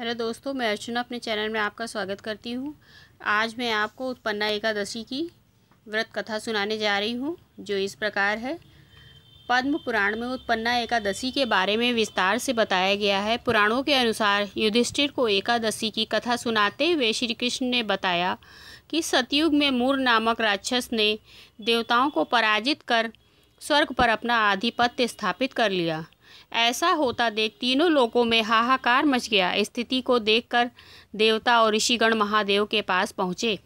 hello दोस्तों मैं अर्चना अपने चैनल में आपका स्वागत करती हूँ आज मैं आपको उत्पन्ना एकादशी की व्रत कथा सुनाने जा रही हूँ जो इस प्रकार है पद्म पुराण में उत्पन्ना एकादशी के बारे में विस्तार से बताया गया है पुराणों के अनुसार युधिष्ठिर को एकादशी की कथा सुनाते हुए श्री कृष्ण ने बताया कि सतयुग में मूर नामक राक्षस ने देवताओं को पराजित कर स्वर्ग पर अपना आधिपत्य स्थापित कर लिया ऐसा होता देख तीनों लोगों में हाहाकार मच गया स्थिति को देखकर देवता और ऋषिगण महादेव के पास पहुँचे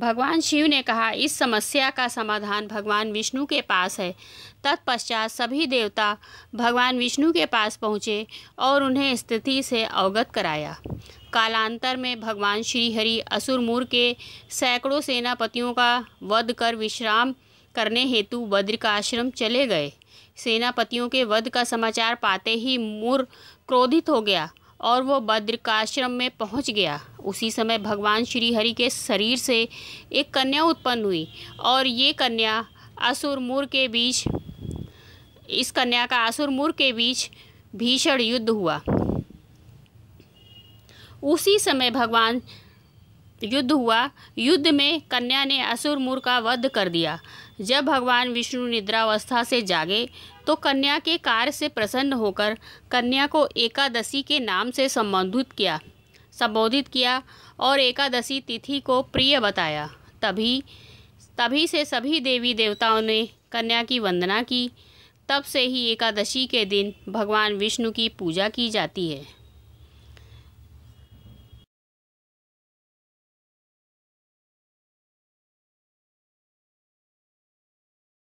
भगवान शिव ने कहा इस समस्या का समाधान भगवान विष्णु के पास है तत्पश्चात सभी देवता भगवान विष्णु के पास पहुँचे और उन्हें स्थिति से अवगत कराया कालांतर में भगवान श्रीहरि असुरमूर के सैकड़ों सेनापतियों का वध कर विश्राम करने हेतु बद्रिकाश्रम चले गए सेनापतियों के वध का समाचार पाते ही मूर क्रोधित हो गया और वो बद्रिकाश्रम में पहुंच गया उसी समय भगवान श्री हरि के शरीर से एक कन्या उत्पन्न हुई और ये कन्या असुर असुरमूर के बीच इस कन्या का असुर असुरमूर के बीच भीषण युद्ध हुआ उसी समय भगवान युद्ध हुआ युद्ध में कन्या ने असुर मुर का वध कर दिया जब भगवान विष्णु निद्रावस्था से जागे तो कन्या के कार्य से प्रसन्न होकर कन्या को एकादशी के नाम से संबोधित किया संबोधित किया और एकादशी तिथि को प्रिय बताया तभी तभी से सभी देवी देवताओं ने कन्या की वंदना की तब से ही एकादशी के दिन भगवान विष्णु की पूजा की जाती है